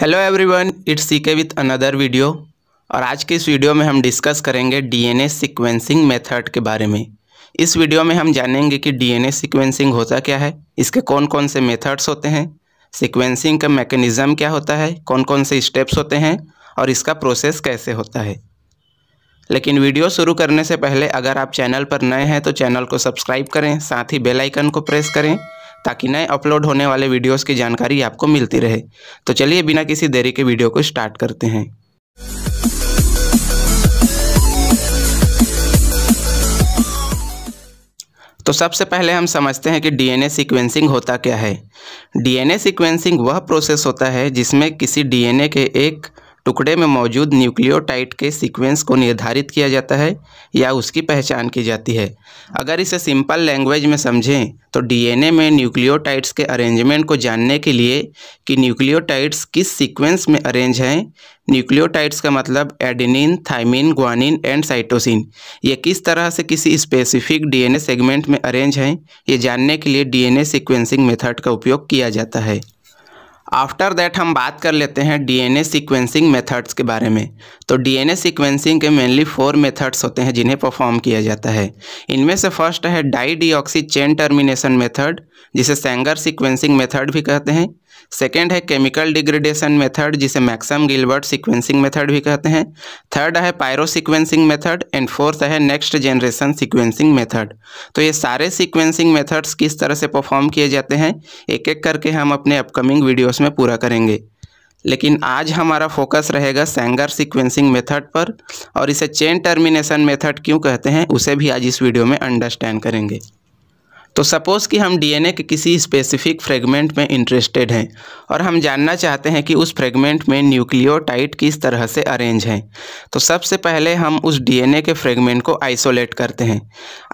hello everyone it's CK with another video और आज के इस वीडियो में हम डिस्कस करेंगे डीएनए सीक्वेंसिंग मेथड के बारे में इस वीडियो में हम जानेंगे कि डीएनए सीक्वेंसिंग होता क्या है इसके कौन कौन से मेथड्स होते हैं सीक्वेंसिंग का मैकेनिज़्म क्या होता है कौन कौन से स्टेप्स होते हैं और इसका प्रोसेस कैसे होता है लेकिन वीडियो शुरू करने से पहले अगर आप चैनल पर नए हैं तो चैनल को सब्सक्राइब करें साथ ही बेलाइकन को प्रेस करें ताकि नए अपलोड होने वाले वीडियोस की जानकारी आपको मिलती रहे तो चलिए बिना किसी देरी के वीडियो को स्टार्ट करते हैं तो सबसे पहले हम समझते हैं कि डीएनए सीक्वेंसिंग होता क्या है डीएनए सीक्वेंसिंग वह प्रोसेस होता है जिसमें किसी डीएनए के एक टुकड़े में मौजूद न्यूक्लियोटाइड के सीक्वेंस को निर्धारित किया जाता है या उसकी पहचान की जाती है अगर इसे सिंपल लैंग्वेज में समझें तो डीएनए में न्यूक्लियोटाइड्स के अरेंजमेंट को जानने के लिए कि न्यूक्लियोटाइड्स किस सीक्वेंस में अरेंज हैं न्यूक्लियोटाइड्स का मतलब adenine thymine guanine and cytosine ये किस तरह से किसी स्पेसिफिक डीएनए सेगमेंट में अरेंज हैं ये जानने के लिए डीएनए सीक्वेंसिंग मेथड का उपयोग किया जाता है आफ्टर दैट हम बात कर लेते हैं डीएनए सीक्वेंसिंग मेथड्स के बारे में तो डीएनए सीक्वेंसिंग के मेनली फोर मेथड्स होते हैं जिन्हें परफॉर्म किया जाता है इनमें से फर्स्ट है dideoxy chain termination method जिसे सेंगर सीक्वेंसिंग मेथड भी कहते हैं सेकेंड है केमिकल डिग्रेडेशन मेथड जिसे मैक्सम गिलबर्ट सीक्वेंसिंग मेथड भी कहते हैं थर्ड है pyrosequencing method and fourth है नेक्स्ट जनरेशन सीक्वेंसिंग मेथड तो ये सारे सीक्वेंसिंग मेथड्स किस तरह से परफॉर्म किए जाते हैं एक एक करके हम अपने अपकमिंग वीडियोस में पूरा करेंगे लेकिन आज हमारा फोकस रहेगा सेंगर सिक्वेंसिंग मेथड पर और इसे चेन टर्मिनेशन मेथड क्यों कहते हैं उसे भी आज इस वीडियो में अंडरस्टैंड करेंगे तो सपोज़ कि हम डीएनए के किसी स्पेसिफिक फ्रेगमेंट में इंटरेस्टेड हैं और हम जानना चाहते हैं कि उस फ्रेगमेंट में न्यूक्लियोटाइड किस तरह से अरेंज हैं तो सबसे पहले हम उस डीएनए के फ्रेगमेंट को आइसोलेट करते हैं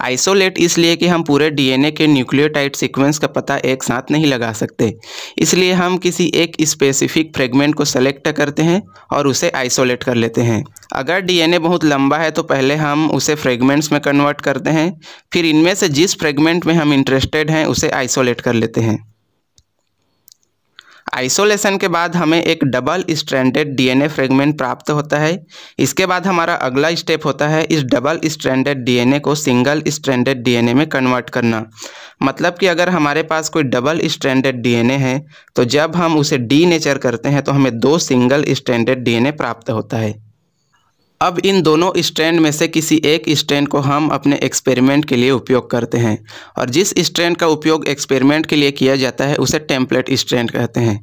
आइसोलेट इसलिए कि हम पूरे डीएनए के न्यूक्लियोटाइड सीक्वेंस का पता एक साथ नहीं लगा सकते इसलिए हम किसी एक स्पेसिफिक फ्रेगमेंट को सेलेक्ट करते हैं और उसे आइसोलेट कर लेते हैं अगर डीएनए बहुत लंबा है तो पहले हम उसे फ्रेगमेंट्स में कन्वर्ट करते हैं फिर इनमें से जिस फ्रेगमेंट में हम इंटरेस्टेड हैं उसे आइसोलेट कर लेते हैं आइसोलेशन के बाद हमें एक डबल स्ट्रैंडेड डीएनए फ्रेगमेंट प्राप्त होता है इसके बाद हमारा अगला स्टेप होता है इस डबल स्ट्रैंडेड डीएनए को सिंगल स्ट्रैंडेड डीएनए में कन्वर्ट करना मतलब कि अगर हमारे पास कोई डबल स्ट्रैंडेड डीएनए है तो जब हम उसे डीनेचर करते हैं तो हमें दो सिंगल स्ट्रैंडेड डी प्राप्त होता है अब इन दोनों स्ट्रैंड में से किसी एक स्ट्रैंड को हम अपने एक्सपेरिमेंट के लिए उपयोग करते हैं और जिस स्ट्रैंड का उपयोग एक्सपेरिमेंट के लिए किया जाता है उसे टेम्पलेट स्ट्रैंड कहते हैं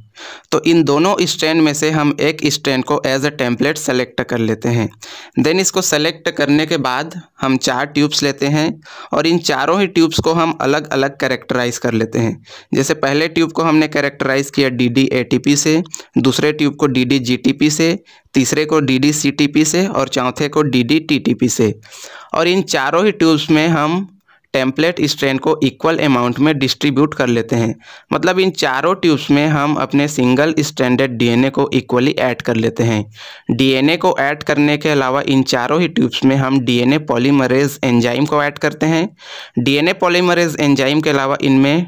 तो इन दोनों स्टैंड में से हम एक स्टैंड को एज अ टेम्पलेट सेलेक्ट कर लेते हैं देन इसको सेलेक्ट करने के बाद हम चार ट्यूब्स लेते हैं और इन चारों ही ट्यूब्स को हम अलग अलग करेक्टराइज कर लेते हैं जैसे पहले ट्यूब को हमने करेक्टराइज़ किया D D A T P से दूसरे ट्यूब को D D G T P से तीसरे को D D C T P से और चौथे को D D T T P से और इन चारों ही ट्यूब्स में हम टेम्पलेट स्ट्रेन को इक्वल अमाउंट में डिस्ट्रीब्यूट कर लेते हैं मतलब इन चारों ट्यूब्स में हम अपने सिंगल स्टैंडर्ड डीएनए को इक्वली ऐड कर लेते हैं डीएनए को ऐड करने के अलावा इन चारों ही ट्यूब्स में हम डीएनए पॉलीमरेज एंजाइम को ऐड करते हैं डीएनए पॉलीमरेज एंजाइम के अलावा इनमें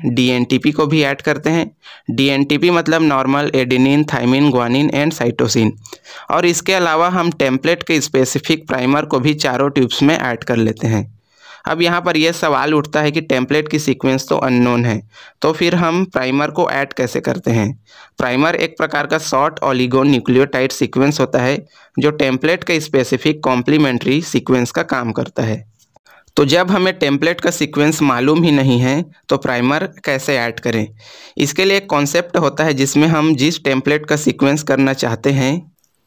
डी को भी ऐड करते हैं डी मतलब normal adenine thymine guanine and cytosine और इसके अलावा हम टेम्पलेट के स्पेसिफिक प्राइमर को भी चारों ट्यूब्स में ऐड कर लेते हैं अब यहाँ पर यह सवाल उठता है कि टेम्पलेट की सीक्वेंस तो अननोन है तो फिर हम प्राइमर को ऐड कैसे करते हैं प्राइमर एक प्रकार का शॉर्ट ऑलिगो न्यूक्लियोटाइड सीक्वेंस होता है जो टेम्पलेट का स्पेसिफिक कॉम्प्लीमेंट्री सीक्वेंस का काम करता है तो जब हमें टेम्पलेट का सीक्वेंस मालूम ही नहीं है तो प्राइमर कैसे ऐड करें इसके लिए एक कॉन्सेप्ट होता है जिसमें हम जिस टेम्पलेट का सीक्वेंस करना चाहते हैं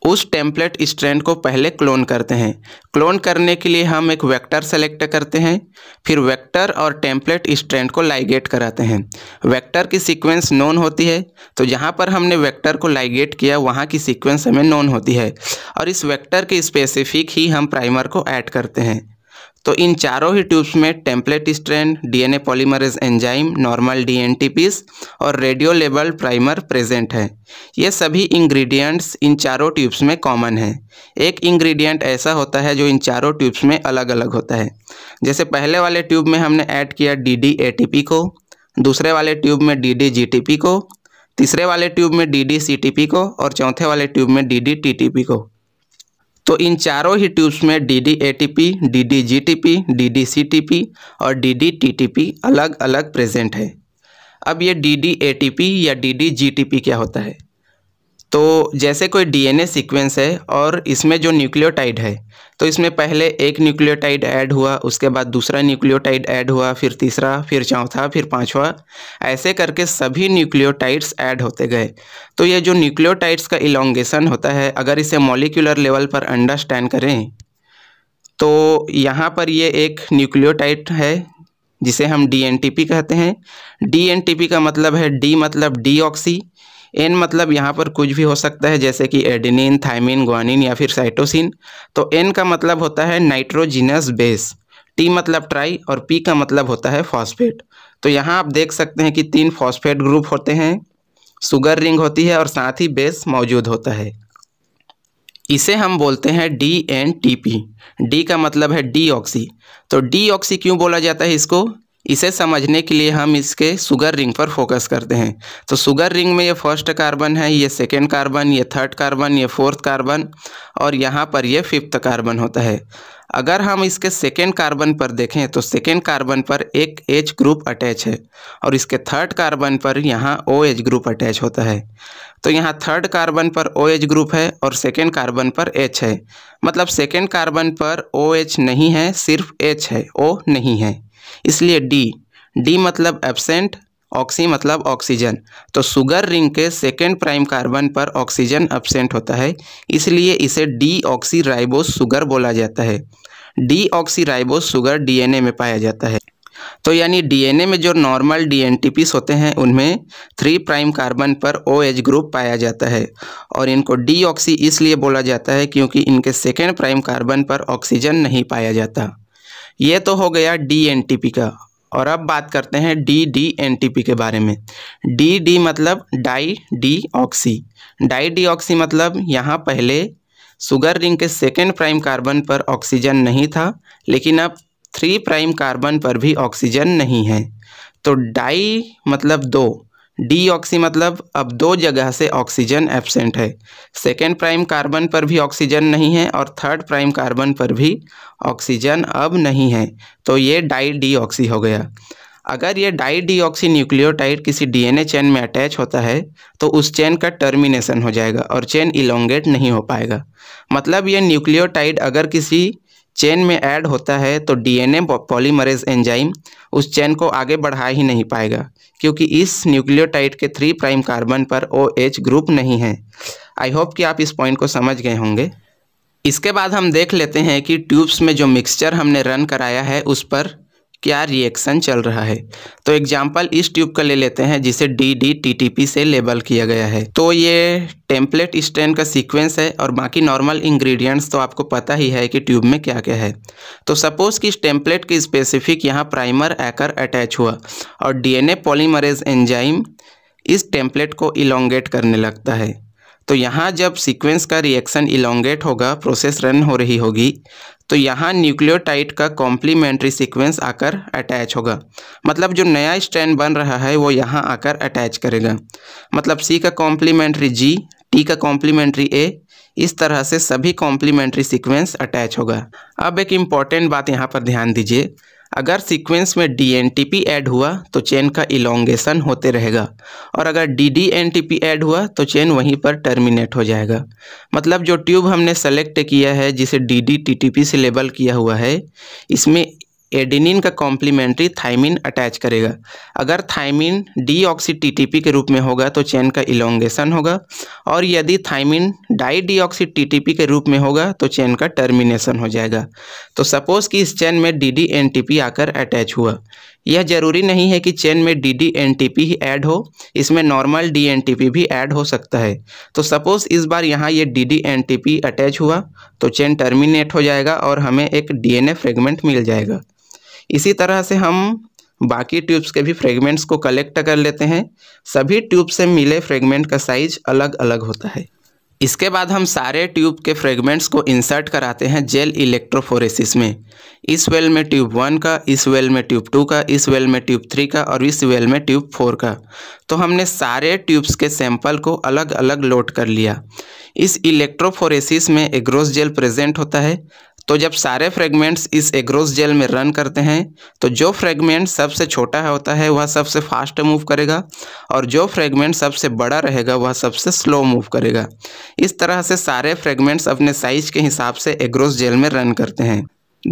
उस टेम्पलेट स्ट्रैंड को पहले क्लोन करते हैं क्लोन करने के लिए हम एक वेक्टर सेलेक्ट करते हैं फिर वेक्टर और टेम्पलेट स्ट्रैंड को लाइगेट कराते हैं वेक्टर की सीक्वेंस नॉन होती है तो जहाँ पर हमने वेक्टर को लाइगेट किया वहाँ की सीक्वेंस हमें नॉन होती है और इस वेक्टर के स्पेसिफिक ही हम प्राइमर को ऐड करते हैं तो इन चारों ही ट्यूब्स में template strand DNA polymerase enzyme normal dNTPs और रेडियो लेबल प्राइमर प्रेजेंट है ये सभी इंग्रेडिएंट्स इन चारों ट्यूब्स में कॉमन है एक इंग्रेडिएंट ऐसा होता है जो इन चारों ट्यूब्स में अलग अलग होता है जैसे पहले वाले ट्यूब में हमने ऐड किया डी को दूसरे वाले ट्यूब में डी को तीसरे वाले ट्यूब में डी को और चौथे वाले ट्यूब में डी को तो इन चारों ही ट्यूब्स में D D A T P D D G T P D D C T P और D D T T P अलग अलग प्रेजेंट है अब ये D D A T P या D D G T P क्या होता है तो जैसे कोई डीएनए सीक्वेंस है और इसमें जो न्यूक्लियोटाइड है तो इसमें पहले एक न्यूक्लियोटाइड ऐड हुआ उसके बाद दूसरा न्यूक्लियोटाइड ऐड हुआ फिर तीसरा फिर चौथा फिर पांचवा ऐसे करके सभी न्यूक्लियोटाइड्स ऐड होते गए तो ये जो न्यूक्लियोटाइड्स का इलोंगेशन होता है अगर इसे मोलिकुलर लेवल पर अंडरस्टैंड करें तो यहाँ पर ये एक न्यूक्लियोटाइड है जिसे हम डी कहते हैं डी का मतलब है डी मतलब डी ऑक्सी एन मतलब यहाँ पर कुछ भी हो सकता है जैसे कि एडिनिन थाइमिन ग्वानिन या फिर साइटोसिन तो एन का मतलब होता है नाइट्रोजिनस बेस टी मतलब ट्राई और पी का मतलब होता है फॉस्फेट तो यहाँ आप देख सकते हैं कि तीन फॉस्फेट ग्रुप होते हैं सुगर रिंग होती है और साथ ही बेस मौजूद होता है इसे हम बोलते हैं D N T P D का मतलब है डी ऑक्सी तो डी ऑक्सी क्यों बोला जाता है इसको इसे समझने के लिए हम इसके सुगर रिंग पर फोकस करते हैं तो सुगर रिंग में ये फर्स्ट कार्बन है ये सेकेंड कार्बन ये थर्ड कार्बन ये फोर्थ कार्बन और यहाँ पर ये फिफ्थ कार्बन होता है अगर हम इसके सेकेंड कार्बन पर देखें तो सेकेंड कार्बन पर एक एच ग्रुप अटैच है और इसके थर्ड कार्बन पर यहाँ ओ एज ग्रुप अटैच होता है तो यहाँ थर्ड कार्बन पर ओ एच ग्रुप है और सेकेंड कार्बन पर एच है मतलब सेकेंड कार्बन पर ओ एच नहीं है सिर्फ एच है ओ नहीं है इसलिए डी डी मतलब एबसेंट ऑक्सी मतलब ऑक्सीजन तो सुगर रिंग के सेकेंड प्राइम कार्बन पर ऑक्सीजन एबसेंट होता है इसलिए इसे डी ऑक्सी राइबोस सुगर बोला जाता है deoxyribose sugar DNA में पाया जाता है तो यानी डीएनए में जो नॉर्मल पीस होते हैं उनमें थ्री प्राइम कार्बन पर ओ एच ग्रुप पाया जाता है और इनको डी ऑक्सी इसलिए बोला जाता है क्योंकि इनके सेकेंड प्राइम कार्बन पर ऑक्सीजन नहीं पाया जाता ये तो हो गया डी एन टी पी का और अब बात करते हैं D D N T P के बारे में डी डी मतलब dideoxy dideoxy मतलब यहाँ पहले सुगर रिंग के सेकेंड प्राइम कार्बन पर ऑक्सीजन नहीं था लेकिन अब थ्री प्राइम कार्बन पर भी ऑक्सीजन नहीं है तो डाई मतलब दो डी ऑक्सी मतलब अब दो जगह से ऑक्सीजन एबसेंट है सेकेंड प्राइम कार्बन पर भी ऑक्सीजन नहीं है और थर्ड प्राइम कार्बन पर भी ऑक्सीजन अब नहीं है तो ये डाई डी ऑक्सी हो गया अगर ये डाई डी ऑक्सी न्यूक्लियोटाइड किसी डीएनए चेन में अटैच होता है तो उस चेन का टर्मिनेशन हो जाएगा और चेन इलोंगेट नहीं हो पाएगा मतलब ये न्यूक्लियोटाइड अगर किसी चेन में ऐड होता है तो डीएनए पॉलीमरेज एंजाइम उस चेन को आगे बढ़ा ही नहीं पाएगा क्योंकि इस न्यूक्लियोटाइड के थ्री प्राइम कार्बन पर ओ एच ग्रुप नहीं है आई होप कि आप इस पॉइंट को समझ गए होंगे इसके बाद हम देख लेते हैं कि ट्यूब्स में जो मिक्सचर हमने रन कराया है उस पर क्या रिएक्शन चल रहा है तो एग्जाम्पल इस ट्यूब का ले लेते हैं जिसे D D T T P से लेबल किया गया है तो ये टेम्पलेट स्ट्रेन का सीक्वेंस है और बाकी नॉर्मल इंग्रेडिएंट्स तो आपको पता ही है कि ट्यूब में क्या क्या है तो सपोज़ कि इस टेम्पलेट की स्पेसिफिक यहाँ प्राइमर एकर अटैच हुआ और डीएनए पॉलीमरेज एंजाइम इस टेम्पलेट को इलोंगेट करने लगता है तो यहाँ जब सीक्वेंस का रिएक्शन इलोंगेट होगा प्रोसेस रन हो रही होगी तो यहाँ न्यूक्लियोटाइड का कॉम्प्लीमेंट्री सीक्वेंस आकर अटैच होगा मतलब जो नया स्ट्रैंड बन रहा है वो यहाँ आकर अटैच करेगा मतलब सी का कॉम्प्लीमेंट्री जी टी का कॉम्प्लीमेंट्री ए इस तरह से सभी कॉम्प्लीमेंट्री सीक्वेंस अटैच होगा अब एक इम्पॉर्टेंट बात यहाँ पर ध्यान दीजिए अगर सीक्वेंस में डी ऐड हुआ तो चेन का इलोंगेशन होते रहेगा और अगर डी डी ऐड हुआ तो चेन वहीं पर टर्मिनेट हो जाएगा मतलब जो ट्यूब हमने सेलेक्ट किया है जिसे D D T T P से लेबल किया हुआ है इसमें एडिनिन का कॉम्प्लीमेंट्री थाइमिन अटैच करेगा अगर थाइमिन डी ऑक्सी के रूप में होगा तो चेन का इलोंगेशन होगा और यदि थाइमिन डाई डी ऑक्सी के रूप में होगा तो चेन का टर्मिनेशन हो जाएगा तो सपोज़ कि इस चेन में D D N T P आकर अटैच हुआ यह जरूरी नहीं है कि चेन में D D N T P ही ऐड हो इसमें normal D N T P भी ऐड हो सकता है तो सपोज़ इस बार यहाँ ये D D N T P attach हुआ तो चेन टर्मिनेट हो जाएगा और हमें एक डी एन ए फ्रेगमेंट मिल जाएगा इसी तरह से हम बाकी ट्यूब्स के भी फ्रेगमेंट्स को कलेक्ट कर लेते हैं सभी ट्यूब से मिले फ्रेगमेंट का साइज अलग अलग होता है इसके बाद हम सारे ट्यूब के फ्रेगमेंट्स को इंसर्ट कराते हैं जेल इलेक्ट्रोफोरेसिस में इस वेल में ट्यूब वन का इस वेल में ट्यूब टू का इस वेल में ट्यूब थ्री का और इस वेल में ट्यूब फोर का तो हमने सारे ट्यूब्स के सैंपल को अलग अलग लोड कर लिया इस इलेक्ट्रोफोरेसिस में एग्रोस जेल प्रेजेंट होता है तो जब सारे फ्रेगमेंट्स इस एग्रोस जेल में रन करते हैं तो जो फ्रेगमेंट सबसे छोटा होता है वह सबसे फास्ट मूव करेगा और जो फ्रेगमेंट सबसे बड़ा रहेगा वह सबसे स्लो मूव करेगा इस तरह से सारे फ्रेगमेंट्स अपने साइज के हिसाब से एग्रोस जेल में रन करते हैं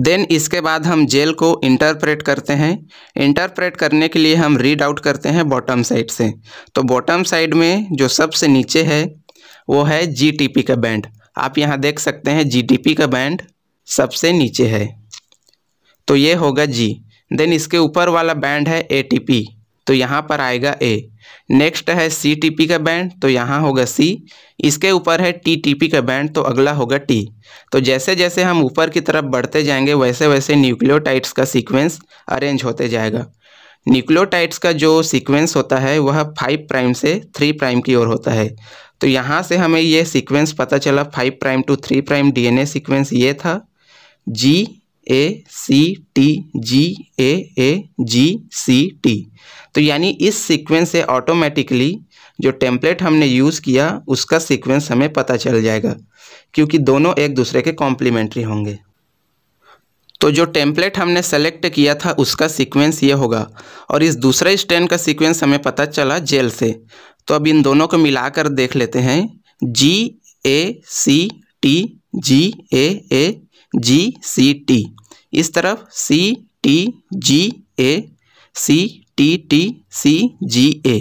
देन इसके बाद हम जेल को इंटरप्रेट करते हैं इंटरप्रेट करने के लिए हम रीड आउट करते हैं बॉटम साइड से तो बॉटम साइड में जो सबसे नीचे है वो है जी का बैंड आप यहाँ देख सकते हैं जी का बैंड सबसे नीचे है तो ये होगा जी देन इसके ऊपर वाला बैंड है ए टी पी तो यहाँ पर आएगा ए नेक्स्ट है सी टी पी का बैंड तो यहाँ होगा सी इसके ऊपर है टी टी पी का बैंड तो अगला होगा टी तो जैसे जैसे हम ऊपर की तरफ बढ़ते जाएंगे वैसे वैसे न्यूक्लियोटाइड्स का सीक्वेंस अरेंज होते जाएगा न्यूक्लियोटाइड्स का जो सीक्वेंस होता है वह फाइव प्राइम से थ्री प्राइम की ओर होता है तो यहाँ से हमें ये सीक्वेंस पता चला five prime to three prime D A sequence ये था जी A C T G A A ji C T तो यानी इस सीक्वेंस से ऑटोमेटिकली जो टेम्पलेट हमने यूज़ किया उसका सीक्वेंस हमें पता चल जाएगा क्योंकि दोनों एक दूसरे के कॉम्प्लीमेंट्री होंगे तो जो टेम्पलेट हमने सेलेक्ट किया था उसका सीक्वेंस ये होगा और इस दूसरे स्टैंड का सीक्वेंस हमें पता चला जेल से तो अब इन दोनों को मिलाकर देख लेते हैं जी A C T G A A ji C T इस तरफ C T G A C T T C G A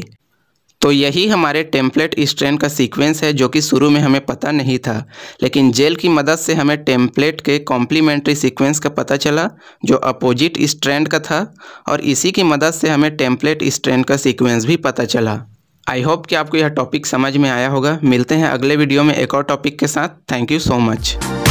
तो यही हमारे टेम्पलेट स्ट्रेन का सीक्वेंस है जो कि शुरू में हमें पता नहीं था लेकिन जेल की मदद से हमें टेम्पलेट के कॉम्प्लीमेंट्री सीक्वेंस का पता चला जो अपोजिट स्ट्रेंड का था और इसी की मदद से हमें टेम्पलेट स्ट्रेंड का सीक्वेंस भी पता चला आई होप कि आपको यह टॉपिक समझ में आया होगा मिलते हैं अगले वीडियो में एक और टॉपिक के साथ थैंक यू सो मच